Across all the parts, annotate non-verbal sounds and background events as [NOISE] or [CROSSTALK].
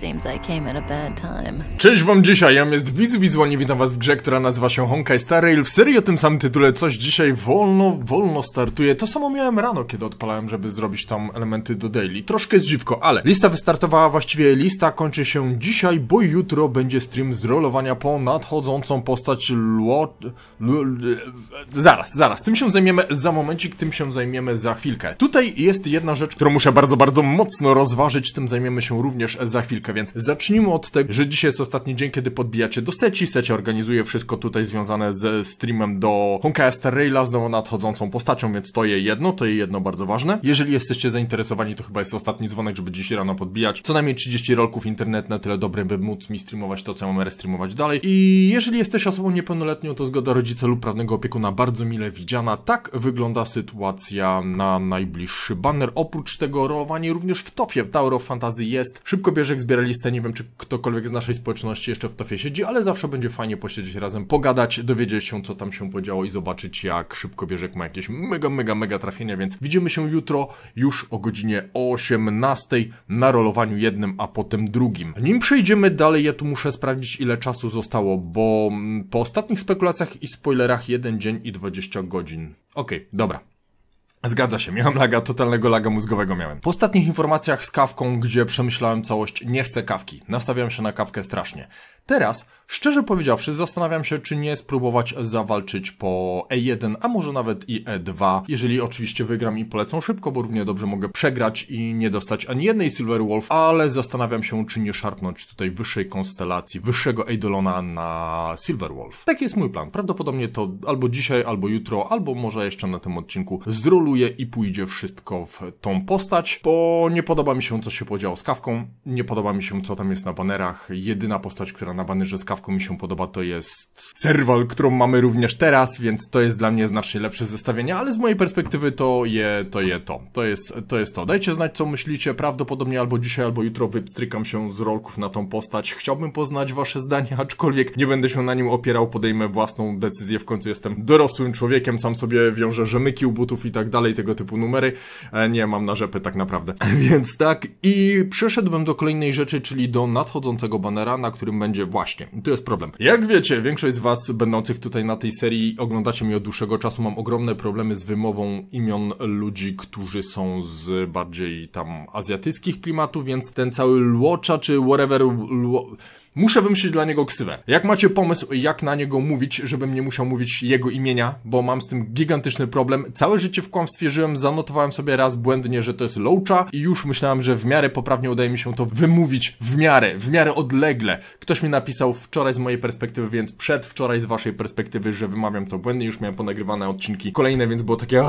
Seems I came at a bad time. Cześć wam dzisiaj, ja jest Wizu Wizualnie witam was w grze, która nazywa się Honkai Star Rail. W serii o tym samym tytule coś dzisiaj wolno, wolno startuje. To samo miałem rano, kiedy odpalałem, żeby zrobić tam elementy do daily. Troszkę jest dziwko, ale lista wystartowała, właściwie lista kończy się dzisiaj, bo jutro będzie stream z rolowania po nadchodzącą postać Luo... Lu... Zaraz, zaraz, tym się zajmiemy za momencik, tym się zajmiemy za chwilkę. Tutaj jest jedna rzecz, którą muszę bardzo, bardzo mocno rozważyć, tym zajmiemy się również za chwilkę więc zacznijmy od tego, że dzisiaj jest ostatni dzień, kiedy podbijacie do seci. Secia organizuje wszystko tutaj związane ze streamem do Honka Ester Raila z nadchodzącą postacią, więc to je jedno, to je jedno bardzo ważne. Jeżeli jesteście zainteresowani, to chyba jest ostatni dzwonek, żeby dziś rano podbijać. Co najmniej 30 rolków internet na tyle dobre by móc mi streamować to, co ja mam restreamować dalej. I jeżeli jesteś osobą niepełnoletnią, to zgoda rodzica lub prawnego opiekuna bardzo mile widziana. Tak wygląda sytuacja na najbliższy banner. Oprócz tego rolowanie również w topie Tower of Fantasy jest. Szybko bierzek zbiera otwierę listę, nie wiem czy ktokolwiek z naszej społeczności jeszcze w tofie siedzi, ale zawsze będzie fajnie posiedzieć razem, pogadać, dowiedzieć się co tam się podziało i zobaczyć jak szybko Bierzek ma jakieś mega, mega, mega trafienia, więc widzimy się jutro już o godzinie 18 na rolowaniu jednym, a potem drugim. Nim przejdziemy dalej, ja tu muszę sprawdzić ile czasu zostało, bo po ostatnich spekulacjach i spoilerach jeden dzień i 20 godzin. Okej, okay, dobra. Zgadza się, miałem laga, totalnego laga mózgowego miałem. Po ostatnich informacjach z kawką, gdzie przemyślałem całość, nie chcę kawki. Nastawiam się na kawkę strasznie. Teraz, szczerze powiedziawszy, zastanawiam się, czy nie spróbować zawalczyć po E1, a może nawet i E2. Jeżeli oczywiście wygram i polecą szybko, bo równie dobrze mogę przegrać i nie dostać ani jednej Silver Wolf, ale zastanawiam się, czy nie szarpnąć tutaj wyższej konstelacji, wyższego Eidolona na Silver Wolf. Taki jest mój plan. Prawdopodobnie to albo dzisiaj, albo jutro, albo może jeszcze na tym odcinku zroluję i pójdzie wszystko w tą postać, bo nie podoba mi się, co się podziało z kawką, nie podoba mi się, co tam jest na banerach. Jedyna postać, która na banerze z kawką mi się podoba, to jest serwal, którą mamy również teraz, więc to jest dla mnie znacznie lepsze zestawienie, ale z mojej perspektywy to je to. Je to. To, jest, to jest to. Dajcie znać, co myślicie. Prawdopodobnie albo dzisiaj, albo jutro wypstrykam się z rolków na tą postać. Chciałbym poznać wasze zdanie, [LAUGHS] aczkolwiek nie będę się na nim opierał, podejmę własną decyzję. W końcu jestem dorosłym człowiekiem, sam sobie wiążę rzemyki u butów i tak dalej, tego typu numery. E, nie mam na rzepy tak naprawdę. [LAUGHS] Więc tak. I przeszedłbym do kolejnej rzeczy, czyli do nadchodzącego banera, na którym będzie właśnie, tu jest problem. Jak wiecie, większość z was będących tutaj na tej serii oglądacie mnie od dłuższego czasu, mam ogromne problemy z wymową imion ludzi, którzy są z bardziej tam azjatyckich klimatów, więc ten cały Lwocza czy whatever... Lwo... Muszę wymyślić dla niego ksywę. Jak macie pomysł, jak na niego mówić, żebym nie musiał mówić jego imienia, bo mam z tym gigantyczny problem. Całe życie w kłamstwie żyłem, zanotowałem sobie raz błędnie, że to jest Loucha i już myślałem, że w miarę poprawnie udaje mi się to wymówić, w miarę, w miarę odlegle. Ktoś mi napisał wczoraj z mojej perspektywy, więc przedwczoraj z waszej perspektywy, że wymawiam to błędnie, już miałem ponagrywane odcinki kolejne, więc było takie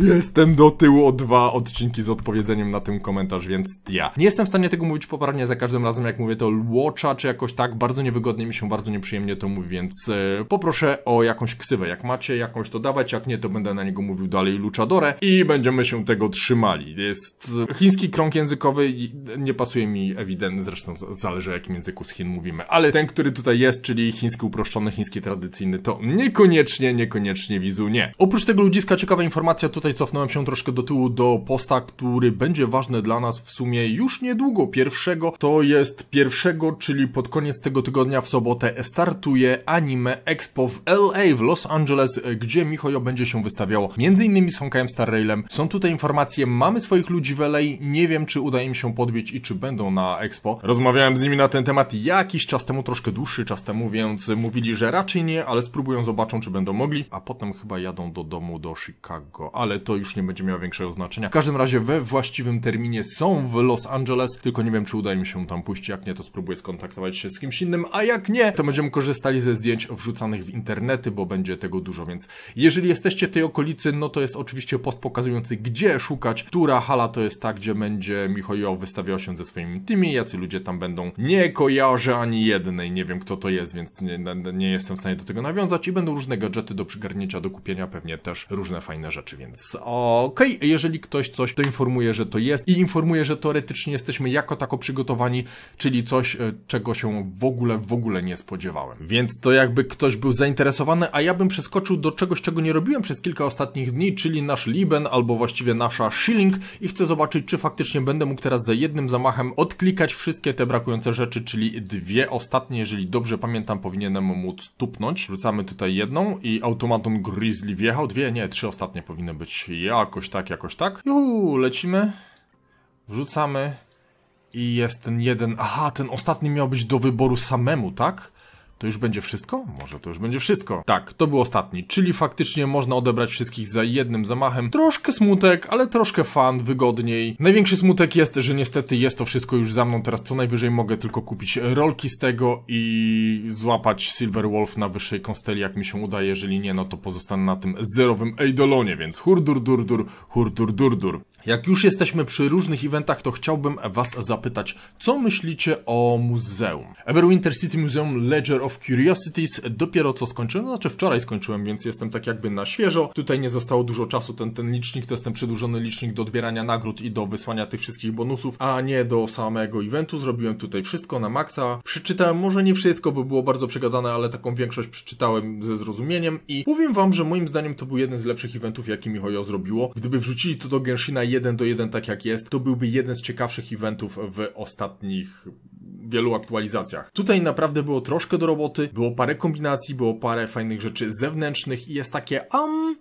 jestem do tyłu o dwa odcinki z odpowiedzeniem na ten komentarz, więc ja. Nie jestem w stanie tego mówić poprawnie za każdym razem, jak mówię to Watcha, czy jakoś tak, bardzo niewygodnie mi się, bardzo nieprzyjemnie to mówi, więc e, poproszę o jakąś ksywę. Jak macie jakąś to dawać, jak nie, to będę na niego mówił dalej Luchadore i będziemy się tego trzymali. Jest e, chiński krąg językowy, nie pasuje mi ewidentnie, zresztą zależy o jakim języku z Chin mówimy, ale ten, który tutaj jest, czyli chiński uproszczony, chiński tradycyjny, to niekoniecznie, niekoniecznie wizu nie. Oprócz tego ludziska ciekawa informacja, tutaj cofnąłem się troszkę do tyłu do posta, który będzie ważny dla nas w sumie już niedługo, pierwszego, to jest pierwszy czyli pod koniec tego tygodnia w sobotę startuje Anime Expo w LA w Los Angeles, gdzie Michojo będzie się wystawiało m.in. z Honkajem Star Railem. Są tutaj informacje, mamy swoich ludzi w LA, nie wiem czy uda im się podbić i czy będą na Expo. Rozmawiałem z nimi na ten temat jakiś czas temu, troszkę dłuższy czas temu, więc mówili, że raczej nie, ale spróbują, zobaczą czy będą mogli, a potem chyba jadą do domu do Chicago, ale to już nie będzie miało większego znaczenia. W każdym razie we właściwym terminie są w Los Angeles, tylko nie wiem czy uda im się tam pójść, jak nie to to spróbuję skontaktować się z kimś innym, a jak nie, to będziemy korzystali ze zdjęć wrzucanych w internety, bo będzie tego dużo, więc jeżeli jesteście w tej okolicy, no to jest oczywiście post pokazujący, gdzie szukać, która hala to jest ta, gdzie będzie Michał wystawiał się ze swoimi tymi, jacy ludzie tam będą. Nie kojarzę ani jednej, nie wiem kto to jest, więc nie, nie jestem w stanie do tego nawiązać i będą różne gadżety do przygarnięcia, do kupienia, pewnie też różne fajne rzeczy, więc okej, okay. jeżeli ktoś coś, to informuje, że to jest i informuje, że teoretycznie jesteśmy jako tako przygotowani, czyli coś, e, czego się w ogóle, w ogóle nie spodziewałem. Więc to jakby ktoś był zainteresowany, a ja bym przeskoczył do czegoś, czego nie robiłem przez kilka ostatnich dni, czyli nasz Liben, albo właściwie nasza Shilling i chcę zobaczyć, czy faktycznie będę mógł teraz za jednym zamachem odklikać wszystkie te brakujące rzeczy, czyli dwie ostatnie, jeżeli dobrze pamiętam, powinienem móc tupnąć. Wrzucamy tutaj jedną i automaton Grizzly wjechał. Dwie, nie, trzy ostatnie powinny być jakoś tak, jakoś tak. Juhu, lecimy. Wrzucamy. I jest ten jeden. Aha, ten ostatni miał być do wyboru samemu, tak? To już będzie wszystko? Może to już będzie wszystko. Tak, to był ostatni, czyli faktycznie można odebrać wszystkich za jednym zamachem. Troszkę smutek, ale troszkę fan, wygodniej. Największy smutek jest, że niestety jest to wszystko już za mną, teraz co najwyżej mogę tylko kupić rolki z tego i złapać Silver Wolf na wyższej konsteli, jak mi się uda, jeżeli nie, no to pozostanę na tym zerowym Eidolonie, więc hurdur durdur, hurdur durdur. Jak już jesteśmy przy różnych eventach, to chciałbym was zapytać, co myślicie o muzeum? Everwinter City Museum Ledger of of Curiosities dopiero co skończyłem, znaczy wczoraj skończyłem, więc jestem tak jakby na świeżo. Tutaj nie zostało dużo czasu, ten, ten licznik to jest ten przedłużony licznik do odbierania nagród i do wysłania tych wszystkich bonusów, a nie do samego eventu. Zrobiłem tutaj wszystko na maksa. Przeczytałem może nie wszystko, bo było bardzo przegadane, ale taką większość przeczytałem ze zrozumieniem i powiem wam, że moim zdaniem to był jeden z lepszych eventów, jaki mi HoYo zrobiło. Gdyby wrzucili to do Genshina 1 do 1 tak jak jest, to byłby jeden z ciekawszych eventów w ostatnich wielu aktualizacjach. Tutaj naprawdę było troszkę do roboty, było parę kombinacji, było parę fajnych rzeczy zewnętrznych i jest takie am... Um,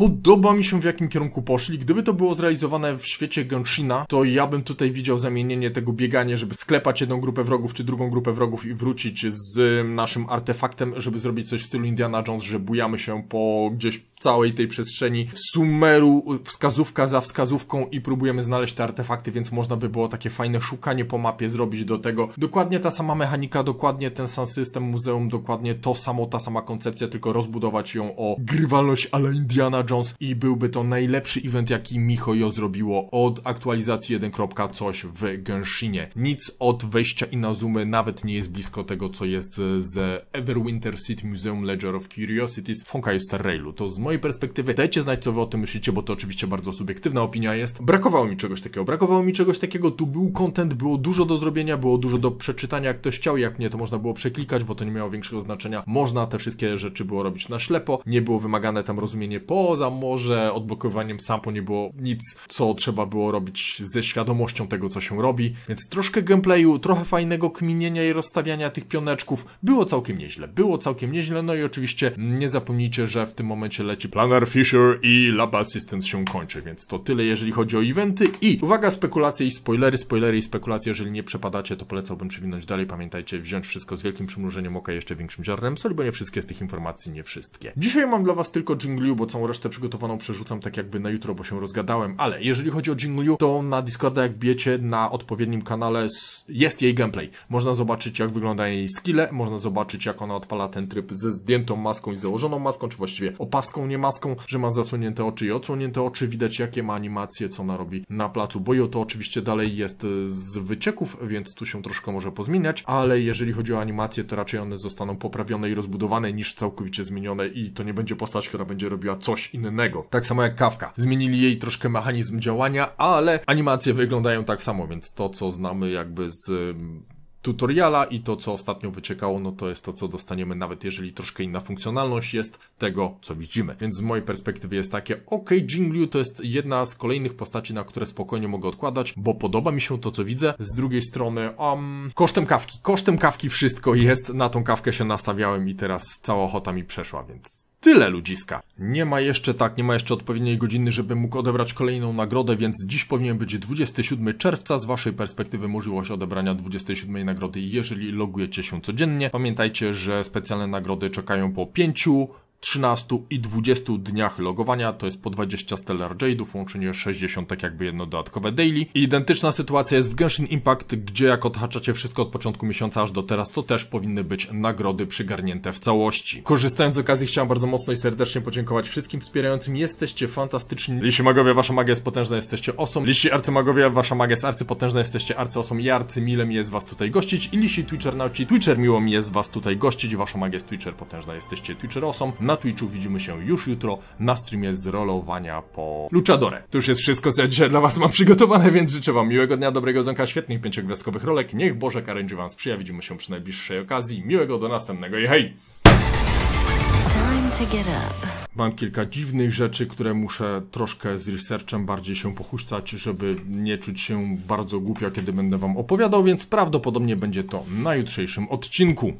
Podoba mi się w jakim kierunku poszli. Gdyby to było zrealizowane w świecie Genshina, to ja bym tutaj widział zamienienie tego biegania, żeby sklepać jedną grupę wrogów czy drugą grupę wrogów i wrócić z naszym artefaktem, żeby zrobić coś w stylu Indiana Jones, że bujamy się po gdzieś całej tej przestrzeni sumeru, wskazówka za wskazówką i próbujemy znaleźć te artefakty, więc można by było takie fajne szukanie po mapie zrobić do tego. Dokładnie ta sama mechanika, dokładnie ten sam system muzeum, dokładnie to samo, ta sama koncepcja, tylko rozbudować ją o grywalność ale Indiana Jones i byłby to najlepszy event, jaki Mihoyo zrobiło od aktualizacji 1. coś w Genshinie. Nic od wejścia Inazumy nawet nie jest blisko tego, co jest z Everwinter City Museum Ledger of Curiosities Honkai Star Railu. To z mojej perspektywy dajcie znać, co wy o tym myślicie, bo to oczywiście bardzo subiektywna opinia jest. Brakowało mi czegoś takiego, brakowało mi czegoś takiego, tu był content, było dużo do zrobienia, było dużo do przeczytania, jak ktoś chciał, jak nie, to można było przeklikać, bo to nie miało większego znaczenia. Można te wszystkie rzeczy było robić na ślepo, nie było wymagane tam rozumienie po poza może odblokowaniem sampo nie było nic, co trzeba było robić ze świadomością tego, co się robi, więc troszkę gameplayu, trochę fajnego kminienia i rozstawiania tych pioneczków, było całkiem nieźle, było całkiem nieźle, no i oczywiście nie zapomnijcie, że w tym momencie leci Planar Fisher i Lab Assistance się kończy, więc to tyle, jeżeli chodzi o eventy i uwaga, spekulacje i spoilery, spoilery i spekulacje, jeżeli nie przepadacie, to polecałbym przewinąć dalej, pamiętajcie, wziąć wszystko z wielkim przymrużeniem oka, jeszcze większym ziarnem soli, bo nie wszystkie z tych informacji, nie wszystkie. Dzisiaj mam dla was tylko dżingli, bo całą resztę resztę przygotowaną przerzucam tak jakby na jutro, bo się rozgadałem. Ale jeżeli chodzi o Jingliu, to na Discorda, jak wbijecie, na odpowiednim kanale jest jej gameplay. Można zobaczyć, jak wygląda jej skille, można zobaczyć, jak ona odpala ten tryb ze zdjętą maską i założoną maską, czy właściwie opaską, nie maską, że ma zasłonięte oczy i odsłonięte oczy. Widać, jakie ma animacje, co ona robi na placu boju. To oczywiście dalej jest e, z wycieków, więc tu się troszkę może pozmieniać, ale jeżeli chodzi o animacje, to raczej one zostaną poprawione i rozbudowane niż całkowicie zmienione i to nie będzie postać, która będzie robiła coś, innego. Tak samo jak kawka. Zmienili jej troszkę mechanizm działania, ale animacje wyglądają tak samo, więc to, co znamy jakby z mm, tutoriala i to, co ostatnio wyciekało, no to jest to, co dostaniemy, nawet jeżeli troszkę inna funkcjonalność jest tego, co widzimy. Więc z mojej perspektywy jest takie, ok, Jingliu to jest jedna z kolejnych postaci, na które spokojnie mogę odkładać, bo podoba mi się to, co widzę. Z drugiej strony, um, kosztem kawki, kosztem kawki wszystko jest, na tą kawkę się nastawiałem i teraz cała ochota mi przeszła, więc tyle ludziska. Nie ma jeszcze tak, nie ma jeszcze odpowiedniej godziny, żeby mógł odebrać kolejną nagrodę, więc dziś powinien być 27 czerwca. Z waszej perspektywy możliwość odebrania 27 nagrody, jeżeli logujecie się codziennie. Pamiętajcie, że specjalne nagrody czekają po 5 13 i 20 dniach logowania, to jest po 20 Stellar Jade'ów, łącznie 60, tak jakby jedno dodatkowe daily. I identyczna sytuacja jest w Genshin Impact, gdzie jak odhaczacie wszystko od początku miesiąca aż do teraz, to też powinny być nagrody przygarnięte w całości. Korzystając z okazji chciałem bardzo mocno i serdecznie podziękować wszystkim wspierającym, jesteście fantastyczni. Lisi magowie, wasza magia jest potężna, jesteście osom. Lisi arcymagowie, wasza magia jest arcypotężna, jesteście arcyosom i arcymile mi jest was tutaj gościć. I lisi twitchernauci, twitcher miło mi jest was tutaj gościć, wasza magia jest twitcher potężna, jesteście twitcherosom na Twitchu widzimy się już jutro na streamie z rolowania po Luchadore. To już jest wszystko, co ja dzisiaj dla Was mam przygotowane, [LAUGHS] więc życzę Wam miłego dnia, dobrego zonka, świetnych pięciogwiazdkowych rolek. Niech Boże karędzi Wam sprzyja, widzimy się przy najbliższej okazji. Miłego do następnego i hej! Mam kilka dziwnych rzeczy, które muszę troszkę z researchem bardziej się pochuścać, żeby nie czuć się bardzo głupio, kiedy będę wam opowiadał, więc prawdopodobnie będzie to na jutrzejszym odcinku.